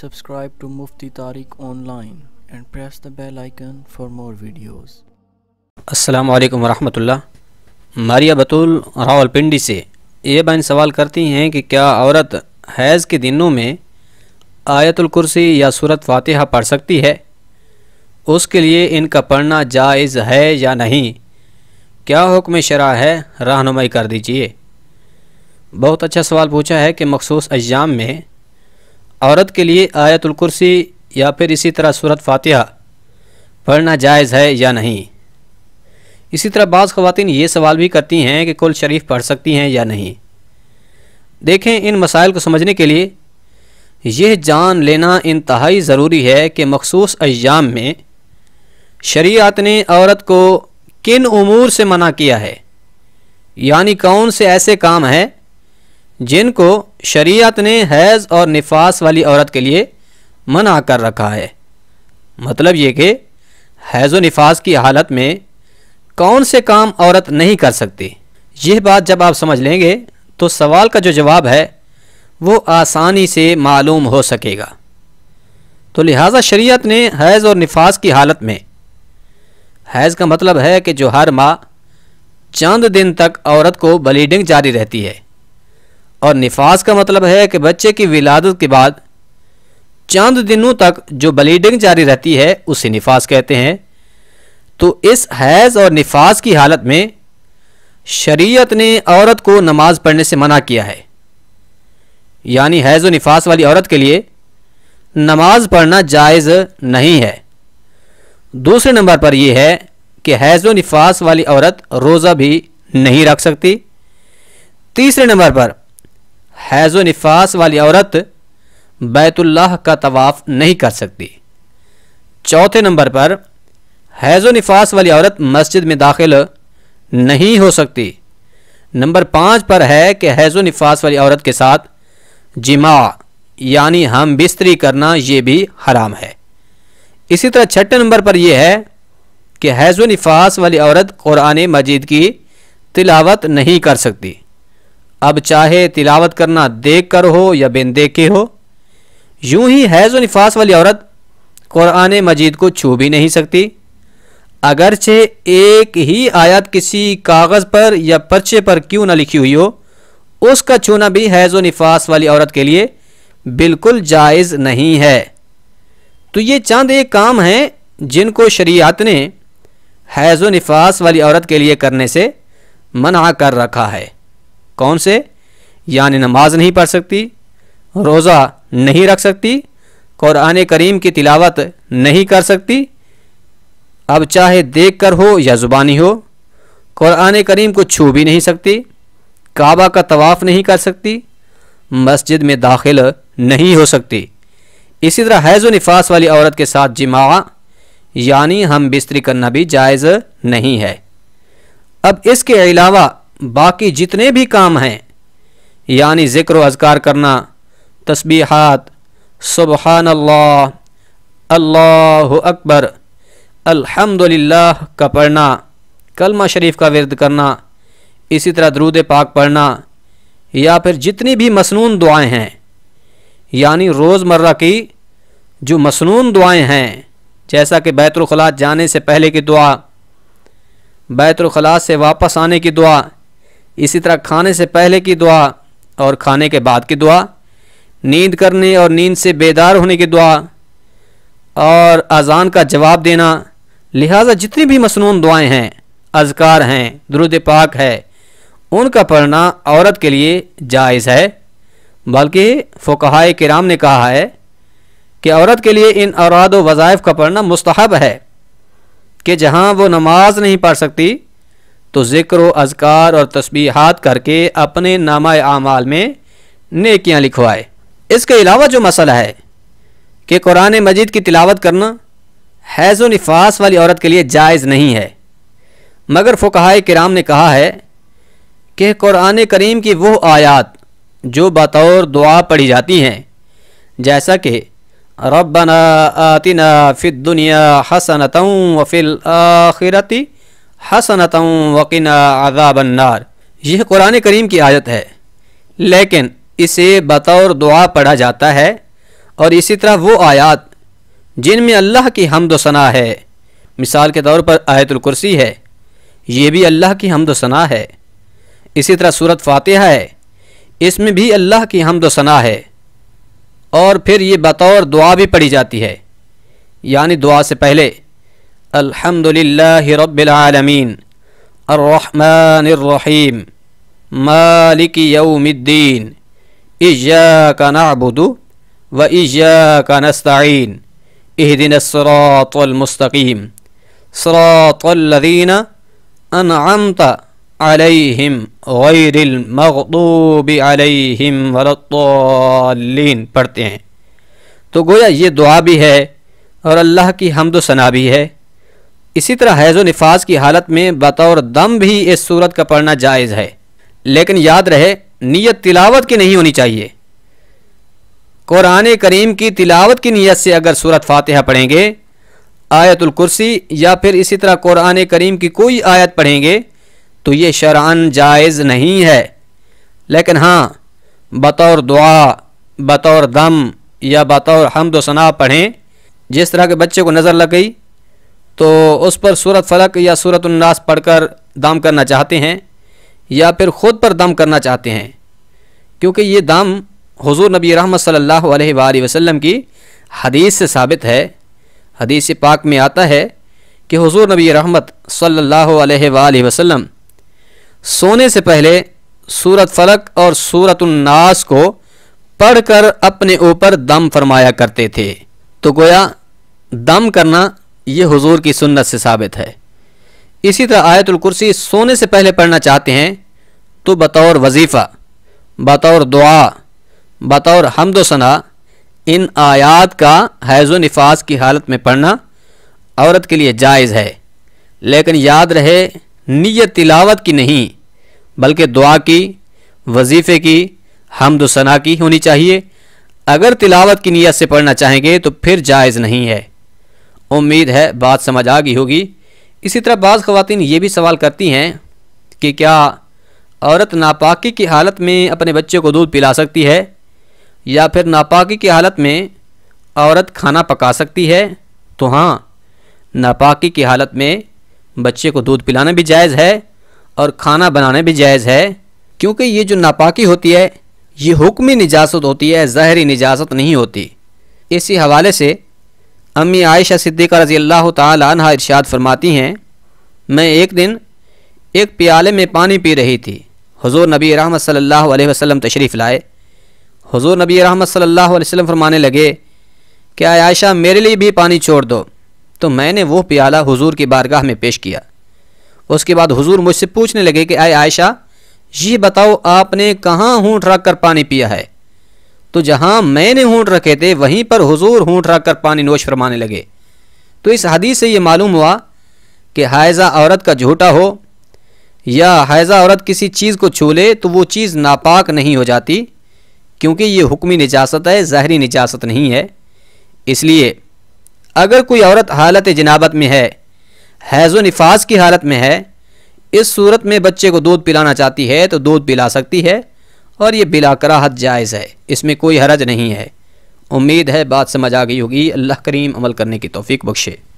subscribe to Mufti Tariq online and press the bell icon for more videos. असलकम वरहमल मारिया बतूल रावलपिंडी से ये बहन सवाल करती हैं कि क्या औरत हैज़ के दिनों में आयतुल कुर्सी या सूरत फातिहा पढ़ सकती है उसके लिए इनका पढ़ना जायज़ है या नहीं क्या हुक्म शरा है रहनुमाई कर दीजिए बहुत अच्छा सवाल पूछा है कि मखसूस अयाम में औरत के लिए आयतुल कुर्सी या फिर इसी तरह सूरत फातिहा पढ़ना जायज़ है या नहीं इसी तरह बाज़ ख़वान ये सवाल भी करती हैं कि कुल शरीफ पढ़ सकती हैं या नहीं देखें इन मसाइल को समझने के लिए यह जान लेना इंतहाई ज़रूरी है कि मखसूस अयाम में शरीयत ने औरत को किन अमूर से मना किया है यानी कौन से ऐसे काम हैं जिनको शरीयत ने हैज़ और निफास वाली औरत के लिए मना कर रखा है मतलब ये कि हैज़ व निफास की हालत में कौन से काम औरत नहीं कर सकती यह बात जब आप समझ लेंगे तो सवाल का जो जवाब है वो आसानी से मालूम हो सकेगा तो लिहाजा शरीयत ने हैज़ और निफास की हालत में हैज़ का मतलब है कि जो हर माह चंद दिन तक औरत को ब्लीडिंग जारी रहती है और निफास का मतलब है कि बच्चे की विलादत के बाद चंद दिनों तक जो ब्लीडिंग जारी रहती है उसे निफास कहते हैं तो इस हैज़ और निफास की हालत में शरीयत ने औरत को नमाज पढ़ने से मना किया है यानी हैज़ व निफास वाली औरत के लिए नमाज पढ़ना जायज़ नहीं है दूसरे नंबर पर यह है कि हैज़ व निफास वाली औरत रोज़ा भी नहीं रख सकती तीसरे नंबर पर हैज़ नफास वाली औरत बैतुल्लाह का तवाफ़ नहीं कर सकती चौथे नंबर पर हैज़ व नफास वाली औरत मस्जिद में दाखिल नहीं हो सकती नंबर पाँच पर है कि हैज़ नफास वाली औरत के साथ जिमा यानी हम बिस्तरी करना ये भी हराम है इसी तरह छठे नंबर पर यह है कि हैज़ नफास वाली औरत क़ुरान मजीद की तिलावत नहीं कर सकती अब चाहे तिलावत करना देख कर हो या बिन देखे हो यूं ही हैज़ निफास वाली औरत क़ुरान मजीद को छू भी नहीं सकती अगरचे एक ही आयत किसी कागज़ पर या पर्चे पर क्यों ना लिखी हुई हो उसका छूना भी हैज़ निफास वाली औरत के लिए बिल्कुल जायज़ नहीं है तो ये चंद एक काम हैं जिनको शरीयत ने हैज़ निफास वाली औरत के लिए करने से मना कर रखा है कौन से यानि नमाज नहीं पढ़ सकती रोज़ा नहीं रख सकती कुरान करीम की तिलावत नहीं कर सकती अब चाहे देख कर हो या ज़ुबानी हो कुरान करीम को छू भी नहीं सकती काबा का तवाफ़ नहीं कर सकती मस्जिद में दाखिल नहीं हो सकती इसी तरह हैज़ नफास वाली औरत के साथ जिमा यानी हम बिस्तरी करना भी जायज़ नहीं है अब इसके अलावा बाकी जितने भी काम हैं यानी ज़िक्र अजकार करना तस्बीहात सुबहान अल्लाह अल्लाह अकबर अल्हम्दुलिल्लाह का पढ़ना कलमा शरीफ का विरद करना इसी तरह दरूद पाक पढ़ना या फिर जितनी भी मसनून दुआएं हैं यानी रोज़मर्रा की जो मसनून दुआएं हैं जैसा कि बैतुलखला जाने से पहले की दुआ बैतुलखला से वापस आने की दुआ इसी तरह खाने से पहले की दुआ और खाने के बाद की दुआ नींद करने और नींद से बेदार होने की दुआ और अजान का जवाब देना लिहाजा जितनी भी मसनून दुआएं हैं अजकार हैं द्रुद पाक है उनका पढ़ना औरत के लिए जायज़ है बल्कि फोकहा कराम ने कहा है कि औरत के लिए इन औरद वज़ाइफ का पढ़ना मस्तहब है कि जहाँ वो नमाज नहीं पढ़ सकती तो ज़िक्र अजकार और तस्बीहात करके अपने नामा आमाल में नेकियां लिखवाए इसके अलावा जो मसला है कि कुरान मजीद की तिलावत करना हैज़ नफास वाली औरत के लिए जायज़ नहीं है मगर फ़ुकाय कराम ने कहा है कि कुरान करीम की वह आयात जो बतौर दुआ पढ़ी जाती हैं जैसा कि रबना आतना फिर दुनिया हसनतों वफ़िल आखिरती हसनत वकीना अजाबन्नार यह कुरान करीम की आयत है लेकिन इसे बतौर दुआ पढ़ा जाता है और इसी तरह वो आयात जिनमें अल्लाह की हमदोसना है मिसाल के तौर पर आयतुलकर्सी है ये भी अल्लाह की हमदोसना है इसी तरह सूरत फातह है इसमें भी अल्लाह की हमदोसना है और फिर ये बतौर दुआ भी पढ़ी जाती है यानी दुआ से पहले الحمد لله رب العالمين الرحمن الرحيم مالك يوم الدين إياك نعبد وإياك نستعين اهدنا الصراط المستقيم صراط الذين أنعمت عليهم غير المغضوب عليهم ولا الضالين पढ़ते हैं तो गोया ये दुआ भी है और अल्लाह की हमद सना भी है इसी तरह हैज़ नफाज की हालत में बतौर दम भी इस सूरत का पढ़ना जायज़ है लेकिन याद रहे नीयत तिलावत की नहीं होनी चाहिए कुरान करीम की तिलावत की नीयत से अगर सूरत फातिहा पढ़ेंगे आयतुल कुर्सी या फिर इसी तरह कुरान करीम की कोई आयत पढ़ेंगे तो ये शरान जायज़ नहीं है लेकिन हाँ बतौर दुआ बतौर दम या बतौर हमदोसना पढ़ें जिस तरह के बच्चे को नज़र लग गई तो उस पर सूरत फलक या सूरत उन्नास पढ़कर दाम करना चाहते हैं या फिर ख़ुद पर दम करना चाहते हैं क्योंकि ये दाम हुजूर नबी रहमत सल्लल्लाहु अलैहि वसल्लम की हदीस से साबित है हदीस पाक में आता है कि हुजूर नबी रहमत सल्लल्लाहु अलैहि वसल्लम सोने से पहले सूरत फलक और सूरत उन्नास को पढ़कर अपने ऊपर दम फरमाया करते थे तो गोया दम करना ये हुजूर की सुन्नत से साबित है इसी तरह आयतुल कुर्सी सोने से पहले पढ़ना चाहते हैं तो बतौर वजीफ़ा बतौर दुआ बतौर हमदोसना इन आयात का हैज़ नफाज की हालत में पढ़ना औरत के लिए जायज़ है लेकिन याद रहे नीयत तिलावत की नहीं बल्कि दुआ की वजीफ़े की हमदोसना की होनी चाहिए अगर तिलावत की नीयत से पढ़ना चाहेंगे तो फिर जायज़ नहीं है उम्मीद है बात समझ आ गई होगी इसी तरह बाज़ ख़वान ये भी सवाल करती हैं कि क्या औरत नापाकी की हालत में अपने बच्चे को दूध पिला सकती है या फिर नापाकी की हालत में औरत खाना पका सकती है तो हाँ नापाकी की हालत में बच्चे को दूध पिलाना भी जायज़ है और खाना बनाना भी जायज़ है क्योंकि ये जो नापाकी होती है ये हुक्मी निजासत होती है ज़ाहरी निजाजत नहीं होती इसी हवाले से अम्मी आयशा सिद्दीक़ा रज़ी अल्लाह तहा इरशाद फरमाती हैं मैं एक दिन एक प्याले में पानी पी रही थी हजूर नबी रहमत सल्लल्लाहु अलैहि वसल्लम तशरीफ़ लाए हजूर नबी रहमत सल्लल्लाहु अलैहि वसल्लम फरमाने लगे कि आयशा मेरे लिए भी पानी छोड़ दो तो मैंने वो प्याला हुजूर की बारगाह में पेश किया उसके बाद हुजूर मुझसे पूछने लगे कि आय आयशा ये बताओ आपने कहाँ हूँ रख कर पानी पिया है तो जहां मैंने होंठ रखे थे वहीं पर हुजूर होंठ रख कर पानी नोश फरमाने लगे तो इस हदीस से ये मालूम हुआ कि हायजा औरत का झूठा हो या हायजा औरत किसी चीज़ को छू ले तो वो चीज़ नापाक नहीं हो जाती क्योंकि ये हुक्मी निजात है ज़ाहरी निजात नहीं है इसलिए अगर कोई औरत हालत जनाबत में है हैज़ो नफाज की हालत में है इस सूरत में बच्चे को दूध पिलाना चाहती है तो दूध पिला सकती है और ये बिला कराहत जायज़ है इसमें कोई हरज नहीं है उम्मीद है बात समझ आ गई होगी अल्लाह करीम अमल करने की तोफ़ी बख्शे